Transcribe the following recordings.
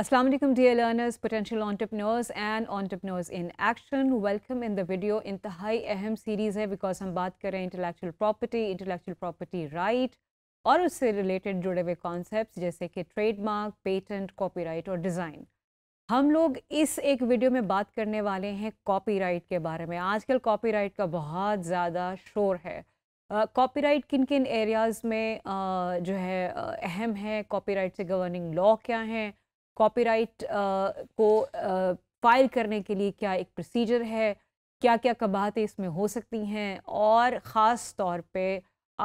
Assalamu alaikum dear learners, potential entrepreneurs and entrepreneurs in action. Welcome in the video इंतहाई अहम series है because हम बात कर रहे हैं intellectual property intellectual property right और उससे रिलेटेड जुड़े हुए कॉन्सेप्ट जैसे कि ट्रेडमार्क पेटेंट कॉपीराइट और डिज़ाइन हम लोग इस एक वीडियो में बात करने वाले हैं कॉपीराइट के बारे में आजकल कॉपीराइट का बहुत ज़्यादा शोर है कॉपीराइट uh, किन किन एरियाज़ में uh, जो है uh, अहम है कॉपीराइट से गवर्निंग लॉ क्या हैं कॉपीराइट uh, को फाइल uh, करने के लिए क्या एक प्रोसीजर है क्या क्या कबाहतें इसमें हो सकती हैं और ख़ास तौर पे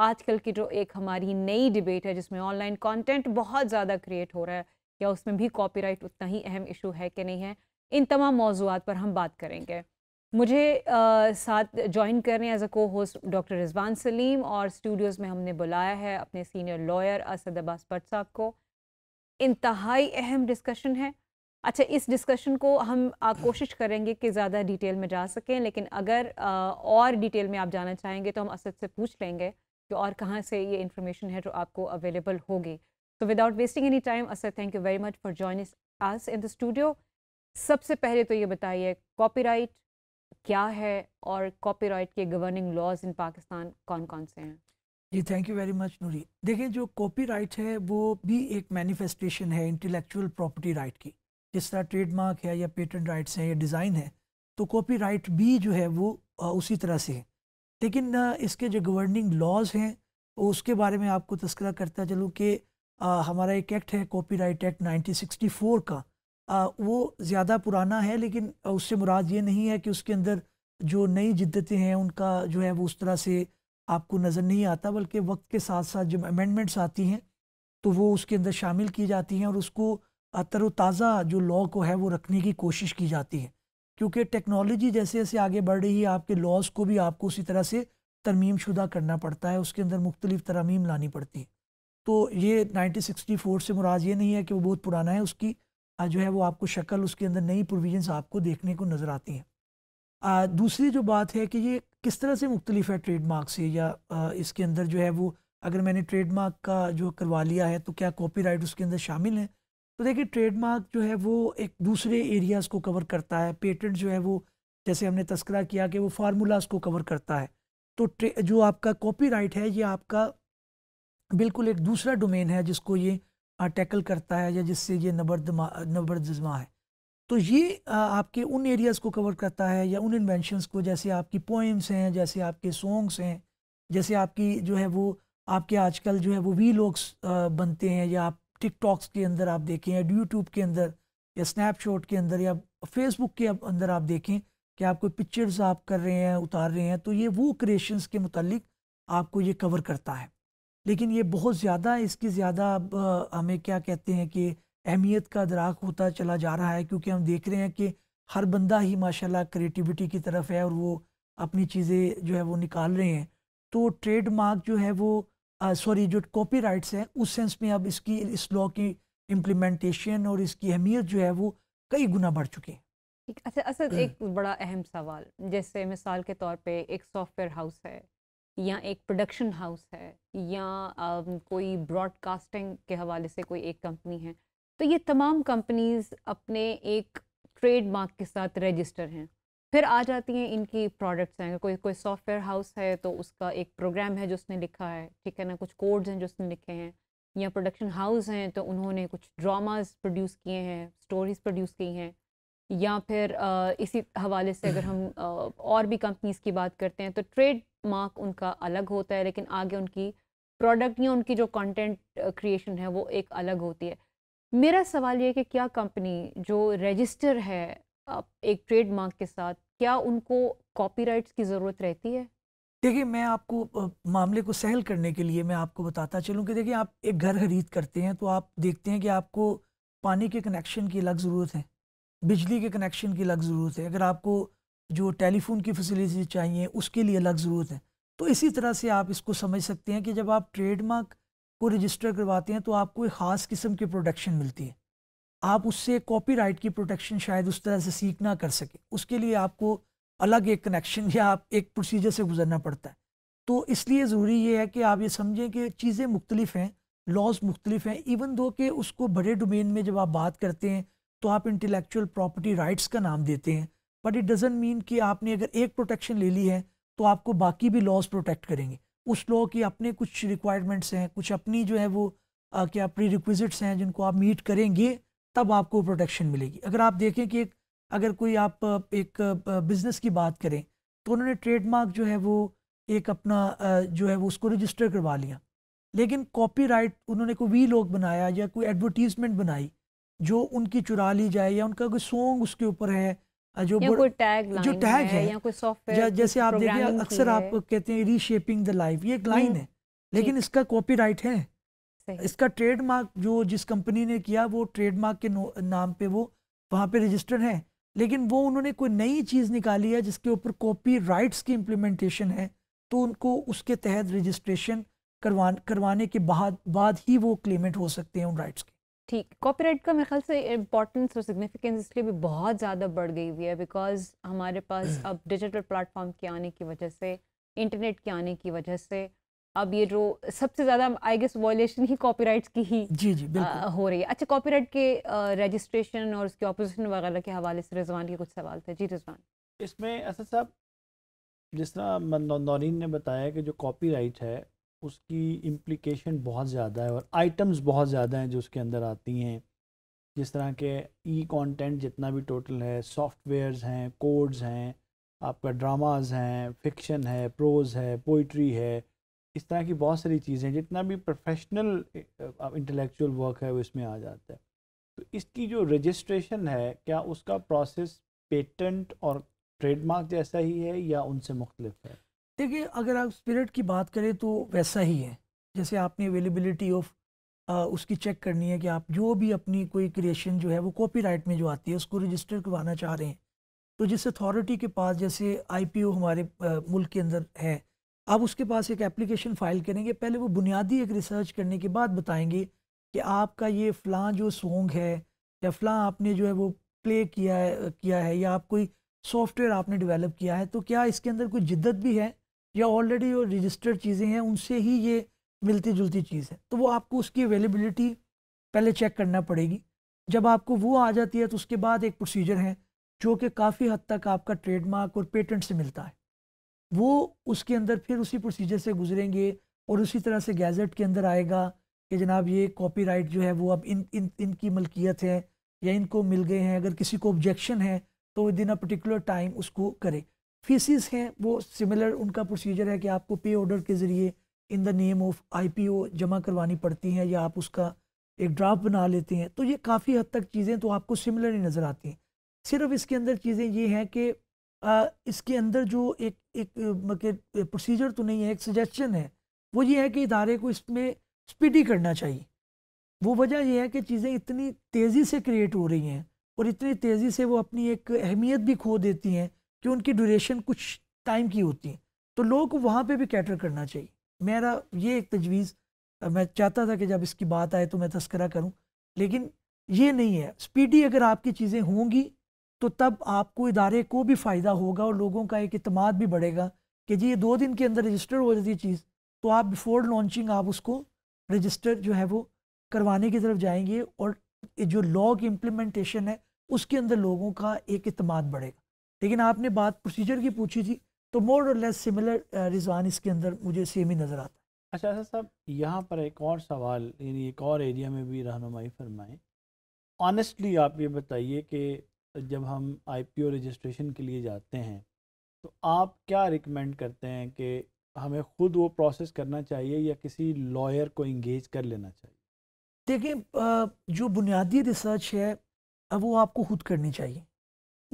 आजकल की जो एक हमारी नई डिबेट है जिसमें ऑनलाइन कंटेंट बहुत ज़्यादा क्रिएट हो रहा है या उसमें भी कॉपीराइट उतना ही अहम इशू है कि नहीं है इन तमाम मौजूद पर हम बात करेंगे मुझे आ, uh, साथ ज्वाइन करने एज अ को होस्ट डॉक्टर रिजवान सलीम और स्टूडियोज़ में हमने बुलाया है अपने सीनियर लॉयर असद अब्बास भट्ट साहब को इंतहाई अहम डिस्कशन है अच्छा इस डिस्कशन को हम आप कोशिश करेंगे कि ज़्यादा डिटेल में जा सकें लेकिन अगर आ, और डिटेल में आप जाना चाहेंगे तो हम असद से पूछ लेंगे कि और कहाँ से ये इन्फॉर्मेशन है जो आपको अवेलेबल होगी तो without wasting any time Asad thank you very much for join us in the studio सबसे पहले तो ये बताइए कॉपी क्या है और कॉपी के गवर्निंग लॉज इन पाकिस्तान कौन कौन से हैं जी thank you very much Noori देखिए जो कॉपीराइट है वो भी एक मैनिफेस्टेशन है इंटेलेक्चुअल प्रॉपर्टी राइट की जिस तरह ट्रेडमार्क है या पेटेंट राइट्स हैं या डिज़ाइन है तो कॉपीराइट भी जो है वो उसी तरह से है लेकिन इसके जो गवर्निंग लॉज हैं उसके बारे में आपको तस्करा करता चलूँ कि हमारा एक एक्ट है कॉपी एक्ट नाइनटीन का आ, वो ज़्यादा पुराना है लेकिन उससे मुराद ये नहीं है कि उसके अंदर जो नई जिद्दतें हैं उनका जो है वो उस तरह से आपको नज़र नहीं आता बल्कि वक्त के साथ साथ जब अमेंडमेंट्स आती हैं तो वो उसके अंदर शामिल की जाती हैं और उसको तरोताज़ा जो लॉ को है वो रखने की कोशिश की जाती है क्योंकि टेक्नोलॉजी जैसे जैसे आगे बढ़ रही है आपके लॉज को भी आपको उसी तरह से तरमीम शुदा करना पड़ता है उसके अंदर मुख्तलिफ तरमीम लानी पड़ती है तो ये 1964 से मुराज ये नहीं है कि वो बहुत पुराना है उसकी जो है वो आपको शक्ल उसके अंदर नई प्रोविजंस आपको देखने को नज़र आती हैं आ, दूसरी जो बात है कि ये किस तरह से मुख्तलिफ है ट्रेडमार्क से या आ, इसके अंदर जो है वो अगर मैंने ट्रेडमार्क का जो करवा लिया है तो क्या कॉपीराइट उसके अंदर शामिल है तो देखिए ट्रेडमार्क जो है वो एक दूसरे एरियाज़ को कवर करता है पेटेंट जो है वो जैसे हमने तस्करा किया कि वो फार्मूलाज को कवर करता है तो जो आपका कॉपीराइट है ये आपका बिल्कुल एक दूसरा डोमेन है जिसको ये टैकल करता है या जिससे ये नबर्द नबरदमा है तो ये आपके उन एरियाज़ को कवर करता है या उन इन्वेंशनस को जैसे आपकी पोइम्स हैं जैसे आपके सॉन्ग्स हैं जैसे आपकी जो है वो आपके आजकल जो है वो वी लॉग्स बनते हैं या आप टिकटॉक्स के अंदर आप देखें या यूट्यूब के अंदर या स्नैपशॉट के अंदर या फेसबुक के अंदर आप देखें कि आपको पिक्चर्स आप कर रहे हैं उतार रहे हैं तो ये वो क्रिएशंस के मतलब आपको ये कवर करता है लेकिन ये बहुत ज़्यादा इसकी ज़्यादा हमें क्या कहते हैं कि अहमियत का अदराक होता चला जा रहा है क्योंकि हम देख रहे हैं कि हर बंदा ही माशाल्लाह क्रिएटिविटी की तरफ है और वो अपनी चीज़ें जो है वो निकाल रहे हैं तो ट्रेडमार्क जो है वो सॉरी जो कॉपी राइट्स हैं उस सेंस में अब इसकी इस लॉ की इम्प्लीमेंटेशन और इसकी अहमियत जो है वो कई गुना बढ़ चुकी है अच्छा असद अच्छा, हम्म। एक बड़ा अहम सवाल जैसे मिसाल के तौर पे एक सॉफ्टवेयर हाउस है या एक प्रोडक्शन हाउस है या आ, कोई ब्रॉडकास्टिंग के हवाले से कोई एक कंपनी है तो ये तमाम कंपनीज़ अपने एक ट्रेडमार्क के साथ रजिस्टर हैं फिर आ जाती हैं इनकी प्रोडक्ट्स हैं कोई कोई सॉफ्टवेयर हाउस है तो उसका एक प्रोग्राम है जो उसने लिखा है ठीक है ना कुछ कोड्स हैं जो उसने लिखे हैं या प्रोडक्शन हाउस हैं तो उन्होंने कुछ ड्रामास प्रोड्यूस किए हैं स्टोरीज़ प्रोड्यूस की हैं या फिर इसी हवाले से अगर हम और भी कंपनीज़ की बात करते हैं तो ट्रेड मार्क उनका अलग होता है लेकिन आगे उनकी प्रोडक्ट या उनकी जो कंटेंट क्रिएशन है वो एक अलग होती है मेरा सवाल ये कि क्या कंपनी जो रजिस्टर है एक ट्रेडमार्क के साथ क्या उनको कॉपीराइट्स की ज़रूरत रहती है देखिए मैं आपको मामले को सहल करने के लिए मैं आपको बताता चलूँ कि देखिए आप एक घर खरीद करते हैं तो आप देखते हैं कि आपको पानी के कनेक्शन की अलग ज़रूरत है बिजली के कनेक्शन की अलग ज़रूरत है अगर आपको जो टेलीफोन की फैसिलिटी चाहिए उसके लिए अलग ज़रूरत है तो इसी तरह से आप इसको समझ सकते हैं कि जब आप ट्रेडमार्क को रजिस्टर करवाते हैं तो आपको एक ख़ास किस्म की प्रोटेक्शन मिलती है आप उससे कॉपीराइट की प्रोटेक्शन शायद उस तरह से सीख ना कर सके उसके लिए आपको अलग एक कनेक्शन या आप एक प्रोसीजर से गुजरना पड़ता है तो इसलिए ज़रूरी ये है कि आप ये समझें कि चीज़ें मुख्तलिफ हैं लॉज मुख्तलिफ हैं इवन दो कि उसको बड़े डोमेन में जब आप बात करते हैं तो आप इंटेलेक्चुअल प्रॉपर्टी राइट्स का नाम देते हैं बट इट डजेंट मीन कि आपने अगर एक प्रोटेक्शन ले ली है तो आपको बाकी भी लॉज प्रोटेक्ट करेंगे उस लोगों की अपने कुछ रिक्वायरमेंट्स हैं कुछ अपनी जो है वो आ, क्या प्री रिक्विजिट्स हैं जिनको आप मीट करेंगे तब आपको प्रोटेक्शन मिलेगी अगर आप देखें कि एक अगर कोई आप एक बिज़नेस की बात करें तो उन्होंने ट्रेडमार्क जो है वो एक अपना जो है वो उसको रजिस्टर करवा लिया लेकिन कॉपीराइट उन्होंने कोई वी लोग बनाया या कोई एडवर्टीज़मेंट बनाई जो उनकी चुरा ली जाए या उनका कोई सॉन्ग उसके ऊपर है जो टैग जो टैग है, या जैसे आप देखिए अक्सर आप कहते हैं रीशेपिंग द लाइफ ये एक लाइन हम्म, है लेकिन इसका राइट है इसका ट्रेडमार्क जो जिस कंपनी ने किया वो ट्रेडमार्क के नाम पे वो वहाँ पे रजिस्टर्ड है लेकिन वो उन्होंने कोई नई चीज़ निकाली है जिसके ऊपर कॉपी राइट्स की इम्प्लीमेंटेशन है तो उनको उसके तहत रजिस्ट्रेशन करवा करवाने के बाद बाद ही वो क्लेमेंट हो सकते हैं उन राइट्स के ठीक कॉपीराइट का मेरे ख्याल से इम्पोर्टेंस और सिग्निफिकेंस इसलिए भी बहुत ज़्यादा बढ़ गई हुई है बिकॉज हमारे पास अब डिजिटल प्लेटफॉर्म के आने की वजह से इंटरनेट के आने की वजह से अब ये जो सबसे ज़्यादा आई गेस वॉयलेशन ही कॉपीराइट्स की ही जी जी आ, हो रही है अच्छा राइट के रजिस्ट्रेशन और उसके ऑपोजिशन वगैरह के हवाले से रिजवान के कुछ सवाल थे जी रिजवान इसमें असद अच्छा साहब जिस तरह नौरीन ने बताया कि जो राइट है उसकी इम्प्लिकेशन बहुत ज़्यादा है और आइटम्स बहुत ज़्यादा हैं जो उसके अंदर आती हैं जिस तरह के ई कंटेंट जितना भी टोटल है सॉफ्टवेयर्स हैं कोड्स हैं आपका ड्रामाज हैं फिक्शन है प्रोज है पोइट्री है इस तरह की बहुत सारी चीज़ें जितना भी प्रोफेशनल इंटेलेक्चुअल वर्क है वो इसमें आ जाता है तो इसकी जो रजिस्ट्रेशन है क्या उसका प्रोसेस पेटेंट और ट्रेडमार्क जैसा ही है या उनसे मुख्तलिफ है देखिए अगर आप स्पिरिट की बात करें तो वैसा ही है जैसे आपने अवेलेबिलिटी ऑफ उसकी चेक करनी है कि आप जो भी अपनी कोई क्रिएशन जो है वो कॉपीराइट में जो आती है उसको रजिस्टर करवाना चाह रहे हैं तो जिस अथॉरिटी के पास जैसे आईपीओ हमारे आ, मुल्क के अंदर है आप उसके पास एक एप्लीकेशन फ़ाइल करेंगे पहले वो बुनियादी एक रिसर्च करने के बाद बताएंगे कि आपका ये फ़लाँ जो सॉन्ग है या फ़लाँ आपने जो है वो प्ले किया है किया है या आप कोई सॉफ्टवेयर आपने डेवलप किया है तो क्या इसके अंदर कोई जिद्दत भी है या ऑलरेडी जो रजिस्टर्ड चीज़ें हैं उनसे ही ये मिलती जुलती चीज़ है तो वो आपको उसकी अवेलेबिलिटी पहले चेक करना पड़ेगी जब आपको वो आ जाती है तो उसके बाद एक प्रोसीजर है जो कि काफ़ी हद तक आपका ट्रेडमार्क और पेटेंट से मिलता है वो उसके अंदर फिर उसी प्रोसीजर से गुजरेंगे और उसी तरह से गैजेट के अंदर आएगा कि जनाब ये कॉपीराइट जो है वो अब इन इन इनकी मलकियत है या इनको मिल गए हैं अगर किसी को ऑब्जेक्शन है तो within a particular time उसको करे फीसिस हैं वो सिमिलर उनका प्रोसीजर है कि आपको पे ऑर्डर के ज़रिए in the name of IPO जमा करवानी पड़ती हैं या आप उसका एक ड्राफ्ट बना लेते हैं तो ये काफ़ी हद तक चीज़ें तो आपको सिमिलर ही नज़र आती हैं सिर्फ इसके अंदर चीज़ें ये हैं कि आ, इसके अंदर जो एक एक प्रोसीजर मतलब तो नहीं है एक सजेशन है वो ये है कि इदारे को इसमें स्पीडी करना चाहिए वो वजह यह है कि चीज़ें इतनी तेज़ी से क्रिएट हो रही हैं और इतनी तेज़ी से वो अपनी एक अहमियत भी खो देती हैं कि उनकी ड्यूरेशन कुछ टाइम की होती है तो लोगों को वहाँ पे भी कैटर करना चाहिए मेरा ये एक तजवीज़ मैं चाहता था कि जब इसकी बात आए तो मैं तस्करा करूँ लेकिन ये नहीं है स्पीडी अगर आपकी चीज़ें होंगी तो तब आपको इदारे को भी फ़ायदा होगा और लोगों का एक अतमाद भी बढ़ेगा कि जी ये दो दिन के अंदर रजिस्टर हो जाती है चीज़ तो आप बिफोर लॉन्चिंग आप उसको रजिस्टर जो है वो करवाने की तरफ जाएंगे और जो लॉ की इम्प्लीमेंटेशन है उसके अंदर लोगों का एक अतमाद बढ़ेगा लेकिन आपने बात प्रोसीजर की पूछी थी तो मोर और लेस सिमिलर रिजवान इसके अंदर मुझे सेम ही नज़र आता है अच्छा ऐसा अच्छा, साहब यहाँ पर एक और सवाल यानी एक और एरिया में भी रहनुमाई फरमाएँ ऑनेस्टली आप ये बताइए कि जब हम आईपीओ रजिस्ट्रेशन के लिए जाते हैं तो आप क्या रिकमेंड करते हैं कि हमें खुद वो प्रोसेस करना चाहिए या किसी लॉयर को इंगेज कर लेना चाहिए देखिए uh, जो बुनियादी रिसर्च है वो आपको खुद करनी चाहिए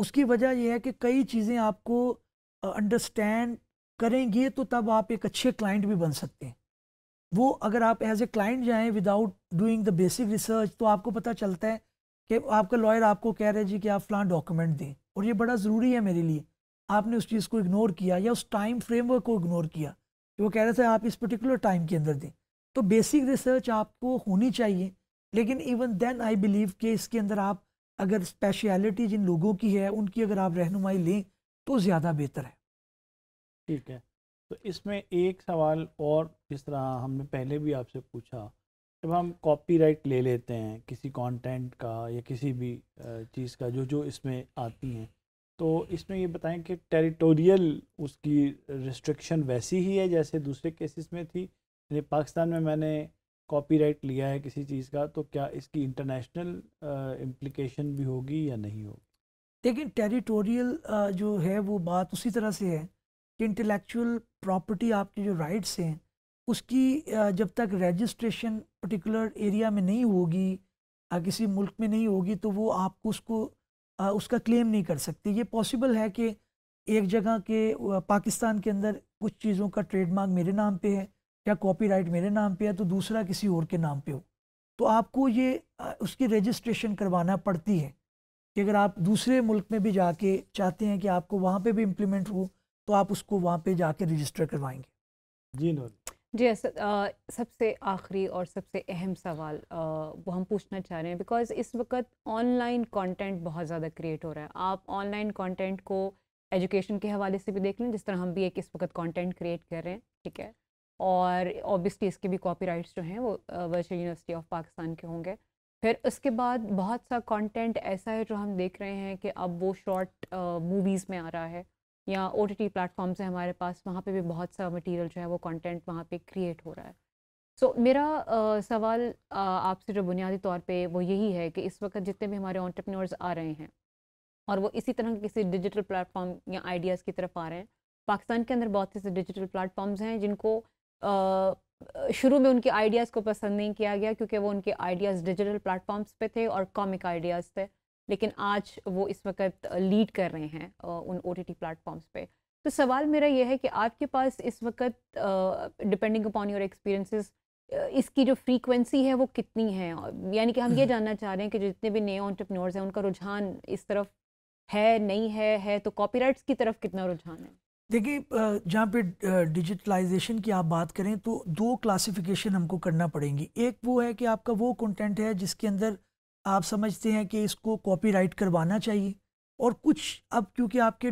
उसकी वजह यह है कि कई चीज़ें आपको अंडरस्टैंड करेंगे तो तब आप एक अच्छे क्लाइंट भी बन सकते हैं वो अगर आप एज ए क्लाइंट जाएं without doing the basic research तो आपको पता चलता है कि आपका लॉयर आपको कह रहे हैं जी कि आप फ़लाँ डॉक्यूमेंट दें और ये बड़ा ज़रूरी है मेरे लिए आपने उस चीज़ को इग्नोर किया या उस टाइम फ्रेमवर्क को इग्नोर किया कि वो कह रहे थे आप इस पर्टिकुलर टाइम के अंदर दें तो बेसिक रिसर्च आपको होनी चाहिए लेकिन इवन देन आई बिलीव कि इसके अंदर आप अगर स्पेशलिटी जिन लोगों की है उनकी अगर आप रहनुमाई लें तो ज़्यादा बेहतर है ठीक है तो इसमें एक सवाल और जिस तरह हमने पहले भी आपसे पूछा जब हम कॉपीराइट ले लेते हैं किसी कंटेंट का या किसी भी चीज़ का जो जो इसमें आती हैं तो इसमें ये बताएं कि टेरिटोरियल उसकी रिस्ट्रिक्शन वैसी ही है जैसे दूसरे केसेस में थी पाकिस्तान में मैंने कॉपीराइट लिया है किसी चीज़ का तो क्या इसकी इंटरनेशनल इम्प्लिकेशन भी होगी या नहीं होगी लेकिन टेरिटोरियल जो है वो बात उसी तरह से है कि इंटेलेक्चुअल प्रॉपर्टी आपके जो राइट्स हैं उसकी जब तक रजिस्ट्रेशन पर्टिकुलर एरिया में नहीं होगी किसी मुल्क में नहीं होगी तो वो आपको उसको उसका क्लेम नहीं कर सकते ये पॉसिबल है कि एक जगह के पाकिस्तान के अंदर कुछ चीज़ों का ट्रेडमार्क मेरे नाम पे है या कॉपीराइट मेरे नाम पे है तो दूसरा किसी और के नाम पे हो तो आपको ये उसकी रजिस्ट्रेशन करवाना पड़ती है कि अगर आप दूसरे मुल्क में भी जाके चाहते हैं कि आपको वहाँ पे भी इम्प्लीमेंट हो तो आप उसको वहाँ पे जाके रजिस्टर करवाएंगे जी नो जी असद सबसे आखिरी और सबसे अहम सवाल आ, वो हम पूछना चाह रहे हैं बिकॉज इस वक्त ऑनलाइन कॉन्टेंट बहुत ज़्यादा क्रिएट हो रहा है आप ऑनलाइन कॉन्टेंट को एजुकेशन के हवाले से भी देख लें जिस तरह हम भी एक इस वक्त कॉन्टेंट क्रिएट कर रहे हैं ठीक है और ऑब्वियसली इसके भी कॉपीराइट्स जो हैं वो वर्चुअल यूनिवर्सिटी ऑफ पाकिस्तान के होंगे फिर उसके बाद बहुत सा कंटेंट ऐसा है जो हम देख रहे हैं कि अब वो शॉर्ट मूवीज़ में आ रहा है या ओ टी टी प्लेटफॉर्म्स है हमारे पास वहाँ पे भी बहुत सा मटेरियल जो है वो कंटेंट वहाँ पे क्रिएट हो रहा है सो so, मेरा आ, सवाल आपसे जो बुनियादी तौर पे वो यही है कि इस वक्त जितने भी हमारे ऑन्टरप्रनोर्स आ रहे हैं और वो इसी तरह किसी डिजिटल प्लेटफॉर्म या आइडियाज़ की तरफ आ रहे हैं पाकिस्तान के अंदर बहुत से डिजिटल प्लेटफॉर्म्स हैं जिनको शुरू में उनके आइडियाज़ को पसंद नहीं किया गया क्योंकि वो उनके आइडियाज़ डिजिटल प्लेटफॉर्म्स पे थे और कॉमिक आइडियाज़ थे लेकिन आज वो इस वक्त लीड कर रहे हैं उन ओ टी प्लेटफॉर्म्स पे तो सवाल मेरा यह है कि आपके पास इस वक्त डिपेंडिंग अपॉन योर एक्सपीरियंसेस इसकी जो फ्रीक्वेंसी है वो कितनी है यानी कि हम ये हम्म। जानना चाह रहे हैं कि जितने भी नए ऑन्टरप्रनोर्स हैं उनका रुझान इस तरफ है नहीं है है तो कॉपीराइट्स की तरफ कितना रुझान है देखिए जहाँ पे डिजिटलाइजेशन की आप बात करें तो दो क्लासिफिकेशन हमको करना पड़ेंगी एक वो है कि आपका वो कंटेंट है जिसके अंदर आप समझते हैं कि इसको कॉपीराइट करवाना चाहिए और कुछ अब क्योंकि आपके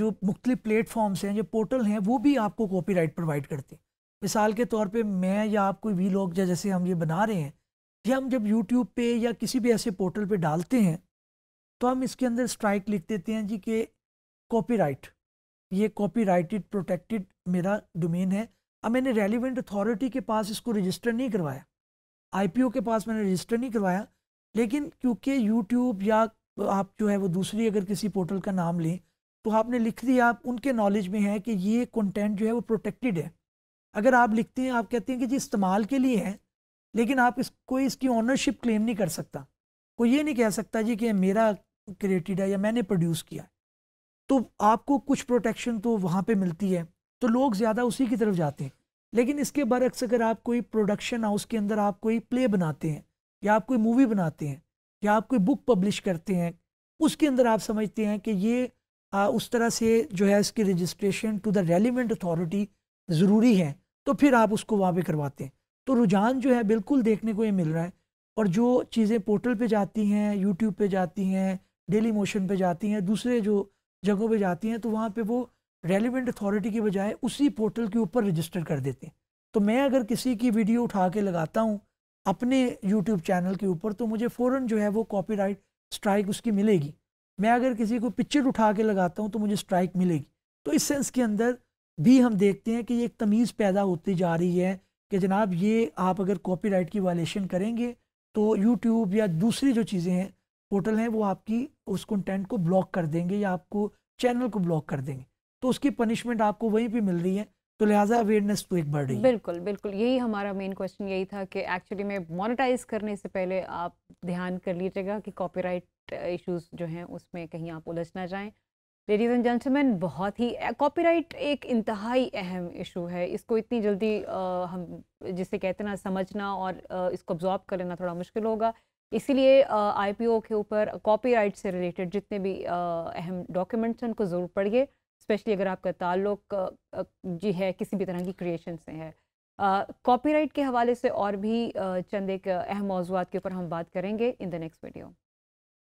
जो मुख्तलि प्लेटफॉर्म्स हैं जो पोर्टल हैं वो भी आपको कॉपीराइट प्रोवाइड करते हैं मिसाल के तौर पे मैं या आप कोई वी लॉग जैसे हम ये बना रहे हैं या हम जब यूट्यूब पे या किसी भी ऐसे पोर्टल पे डालते हैं तो हम इसके अंदर स्ट्राइक लिख देते हैं जी के कॉपीराइट ये कॉपीराइटेड प्रोटेक्टेड मेरा डोमेन है अब मैंने रेलिवेंट अथॉरिटी के पास इसको रजिस्टर नहीं करवाया आईपीओ के पास मैंने रजिस्टर नहीं करवाया लेकिन क्योंकि यूट्यूब या आप जो है वो दूसरी अगर किसी पोर्टल का नाम लें तो आपने लिख दिया आप उनके नॉलेज में है कि ये कंटेंट जो है वो प्रोटेक्टेड है अगर आप लिखते हैं आप कहते हैं कि जी इस्तेमाल के लिए है लेकिन आप इस कोई इसकी ऑनरशिप क्लेम नहीं कर सकता कोई ये नहीं कह सकता जी कि मेरा क्रिएटेड है या मैंने प्रोड्यूस किया है तो आपको कुछ प्रोटेक्शन तो वहाँ पे मिलती है तो लोग ज़्यादा उसी की तरफ जाते हैं लेकिन इसके बरक्स अगर आप कोई प्रोडक्शन हाउस के अंदर आप कोई प्ले बनाते हैं या आप कोई मूवी बनाते हैं या आप कोई बुक पब्लिश करते हैं उसके अंदर आप समझते हैं कि ये आ, उस तरह से जो है इसकी registration to the relevant authority ज़रूरी है तो फिर आप उसको वहाँ पर करवाते हैं तो रुझान जो है बिल्कुल देखने को ये मिल रहा है और जो चीज़ें पोर्टल पर जाती हैं यूट्यूब पर जाती हैं डेली मोशन पे जाती हैं दूसरे जो जगहों पे जाती हैं तो वहाँ पे वो रेलिवेंट अथॉरिटी के बजाय उसी पोर्टल के ऊपर रजिस्टर कर देते हैं तो मैं अगर किसी की वीडियो उठा के लगाता हूँ अपने यूट्यूब चैनल के ऊपर तो मुझे फ़ौर जो है वो कॉपी स्ट्राइक उसकी मिलेगी मैं अगर किसी को पिक्चर उठा के लगाता हूँ तो मुझे स्ट्राइक मिलेगी तो इस सेंस के अंदर भी हम देखते हैं कि ये एक तमीज़ पैदा होती जा रही है कि जनाब ये आप अगर कॉपीराइट की वायलेशन करेंगे तो यूट्यूब या दूसरी जो चीज़ें हैं पोर्टल हैं वो आपकी उस कंटेंट को ब्लॉक कर देंगे या आपको चैनल को ब्लॉक कर देंगे तो उसकी पनिशमेंट आपको वहीं पे मिल रही है तो लिहाजा अवेयरनेस तो एक बढ़ रही है बिल्कुल बिल्कुल यही हमारा मेन क्वेश्चन यही था कि एक्चुअली में मोनिटाइज करने से पहले आप ध्यान कर लीजिएगा कि कॉपीराइट इश्यूज जो हैं उसमें कहीं आप उलझ ना जाएं लेडीज़ एंड जेंटलमैन बहुत ही कॉपीराइट एक इंतहाई अहम इशू है इसको इतनी जल्दी आ, हम जिसे कहते ना समझना और आ, इसको ऑब्जॉर्ब कर लेना थोड़ा मुश्किल होगा इसीलिए आईपीओ के ऊपर कॉपीराइट से रिलेटेड जितने भी अहम डॉक्यूमेंट्स हैं उनको ज़रूर पढ़िए स्पेशली अगर आपका ताल्लुक जी है किसी भी तरह की क्रिएशन से है कॉपीराइट के हवाले से और भी चंद एक अहम मौजूद के ऊपर हम बात करेंगे इन द नेक्स्ट वीडियो